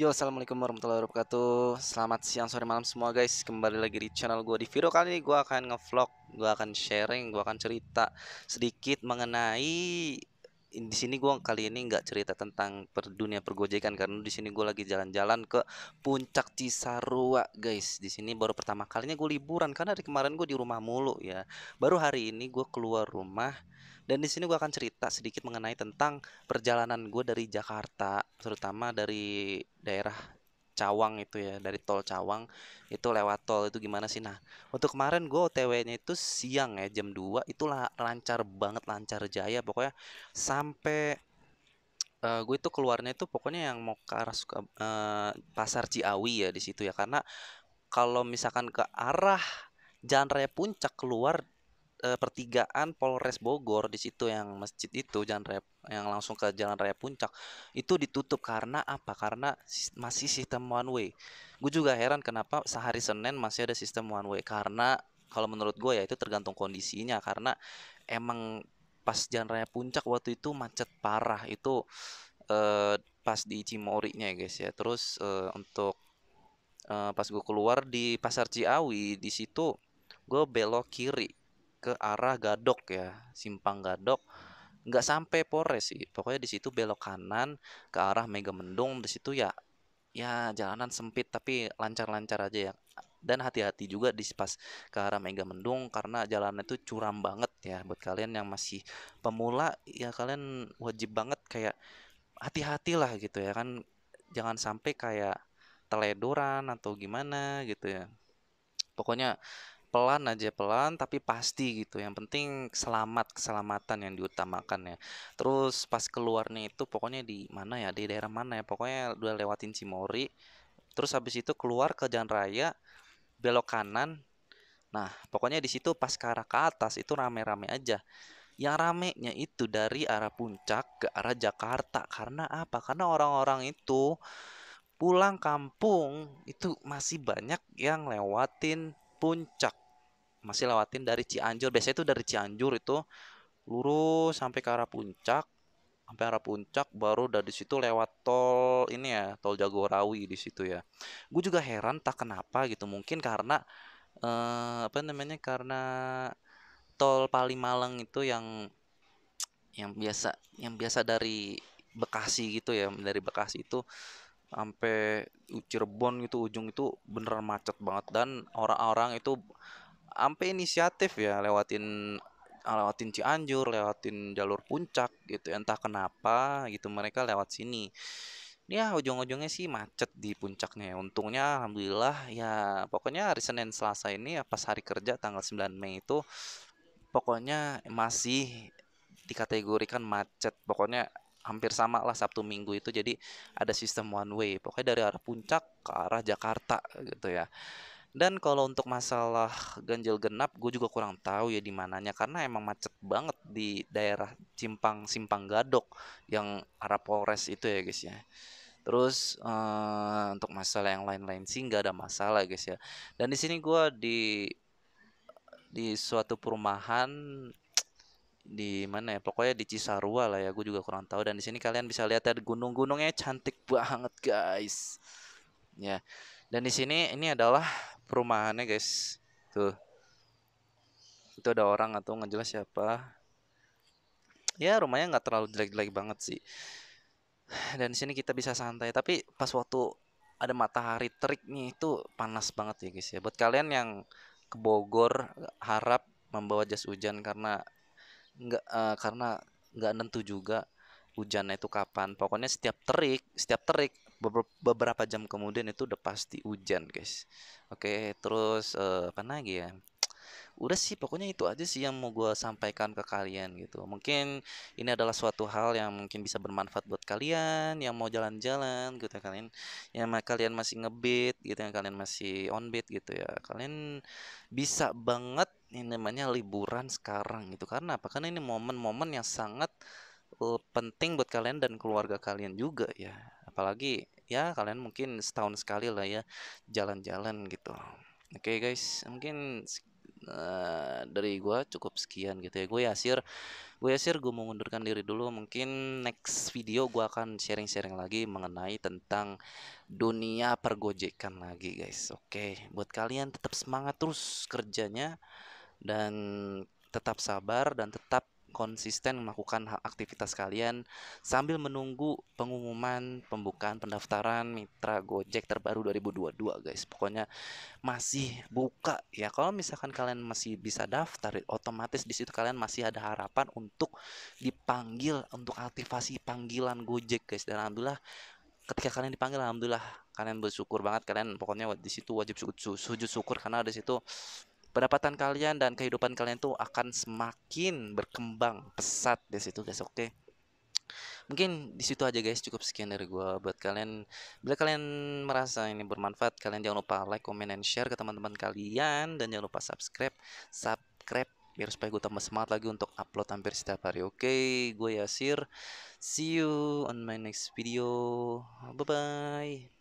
Yo, assalamualaikum warahmatullahi wabarakatuh. Selamat siang, sore, malam semua guys. Kembali lagi di channel gue. Di video kali ini gue akan ngevlog, gue akan sharing, gue akan cerita sedikit mengenai di sini gue kali ini nggak cerita tentang per dunia pergojekan karena di sini gue lagi jalan-jalan ke puncak Cisarua guys di sini baru pertama kalinya gue liburan karena dari kemarin gue di rumah mulu ya baru hari ini gue keluar rumah dan di sini gue akan cerita sedikit mengenai tentang perjalanan gue dari Jakarta terutama dari daerah Cawang itu ya dari tol Cawang itu lewat tol itu gimana sih nah untuk kemarin gue OTW-nya itu siang ya jam 2 itu lancar banget lancar jaya pokoknya sampai uh, eh, gue itu keluarnya itu pokoknya yang mau ke arah suka uh, pasar Ciawi ya di situ ya karena kalau misalkan ke arah jalan raya puncak keluar eh, pertigaan Polres Bogor di situ yang masjid itu jalan raya yang langsung ke jalan raya puncak itu ditutup karena apa karena masih sistem one way gue juga heran kenapa sehari Senin masih ada sistem one way karena kalau menurut gue ya itu tergantung kondisinya karena emang pas jalan raya puncak waktu itu macet parah itu eh, pas di Cimory-nya ya guys ya terus eh, untuk eh, pas gue keluar di pasar Ciawi di situ gue belok kiri ke arah Gadok ya, simpang Gadok. Nggak sampai Polres sih, pokoknya di situ belok kanan ke arah Megamendung. Di situ ya, ya jalanan sempit tapi lancar-lancar aja ya. Dan hati-hati juga di pas ke arah Mega Mendung karena jalannya itu curam banget ya. Buat kalian yang masih pemula ya kalian wajib banget kayak hati-hatilah gitu ya kan. Jangan sampai kayak teledoran atau gimana gitu ya. Pokoknya pelan aja pelan tapi pasti gitu yang penting selamat keselamatan yang diutamakan ya terus pas keluarnya itu pokoknya di mana ya di daerah mana ya pokoknya udah lewatin Cimory terus habis itu keluar ke jalan raya belok kanan nah pokoknya di situ pas ke arah ke atas itu rame-rame aja yang ramenya itu dari arah puncak ke arah Jakarta karena apa karena orang-orang itu pulang kampung itu masih banyak yang lewatin puncak masih lewatin dari Cianjur biasanya itu dari Cianjur itu lurus sampai ke arah puncak sampai arah puncak baru dari situ lewat tol ini ya tol Jagorawi di situ ya gue juga heran tak kenapa gitu mungkin karena eh, apa namanya karena tol Palimalang itu yang yang biasa yang biasa dari Bekasi gitu ya dari Bekasi itu sampai Cirebon gitu ujung itu beneran macet banget dan orang-orang itu sampai inisiatif ya lewatin lewatin Cianjur, lewatin jalur puncak gitu. Entah kenapa gitu mereka lewat sini. Ya ujung-ujungnya sih macet di puncaknya. Untungnya alhamdulillah ya pokoknya hari Senin Selasa ini ya pas hari kerja tanggal 9 Mei itu pokoknya masih dikategorikan macet. Pokoknya hampir sama lah Sabtu Minggu itu jadi ada sistem one way pokoknya dari arah puncak ke arah Jakarta gitu ya dan kalau untuk masalah ganjil genap gue juga kurang tahu ya di mananya karena emang macet banget di daerah Simpang Simpang Gadok yang arah Polres itu ya guys ya Terus uh, untuk masalah yang lain-lain sih nggak ada masalah guys ya. Dan di sini gue di di suatu perumahan di mana ya pokoknya di Cisarua lah ya gue juga kurang tahu dan di sini kalian bisa lihat ada gunung-gunungnya cantik banget guys ya dan di sini ini adalah perumahannya guys tuh itu ada orang atau nggak jelas siapa ya rumahnya nggak terlalu jelek-jelek banget sih dan di sini kita bisa santai tapi pas waktu ada matahari terik nih itu panas banget ya guys ya buat kalian yang ke Bogor harap membawa jas hujan karena nggak uh, karena nggak nentu juga hujannya itu kapan pokoknya setiap terik setiap terik beberapa jam kemudian itu udah pasti hujan guys oke terus uh, apa lagi ya udah sih pokoknya itu aja sih yang mau gue sampaikan ke kalian gitu mungkin ini adalah suatu hal yang mungkin bisa bermanfaat buat kalian yang mau jalan-jalan gitu ya kalian yang kalian masih ngebit gitu yang kalian masih on beat gitu ya kalian bisa banget ini namanya liburan sekarang gitu karena apa karena ini momen-momen yang sangat uh, penting buat kalian dan keluarga kalian juga ya apalagi ya kalian mungkin setahun sekali lah ya jalan-jalan gitu oke okay, guys mungkin uh, dari gua cukup sekian gitu ya gue Yasir gue Yasir gue mau mengundurkan diri dulu mungkin next video gua akan sharing-sharing lagi mengenai tentang dunia pergojekan lagi guys oke okay. buat kalian tetap semangat terus kerjanya dan tetap sabar dan tetap konsisten melakukan aktivitas kalian sambil menunggu pengumuman pembukaan pendaftaran mitra Gojek terbaru 2022 guys. Pokoknya masih buka ya. Kalau misalkan kalian masih bisa daftar, otomatis di situ kalian masih ada harapan untuk dipanggil untuk aktivasi panggilan Gojek guys. Dan alhamdulillah ketika kalian dipanggil alhamdulillah kalian bersyukur banget kalian pokoknya di situ wajib sujud syukur karena di situ pendapatan kalian dan kehidupan kalian tuh akan semakin berkembang pesat di situ guys oke okay? mungkin di situ aja guys cukup sekian dari gue buat kalian bila kalian merasa ini bermanfaat kalian jangan lupa like comment and share ke teman-teman kalian dan jangan lupa subscribe subscribe biar supaya gue tambah semangat lagi untuk upload hampir setiap hari oke okay, gue Yasir see you on my next video bye bye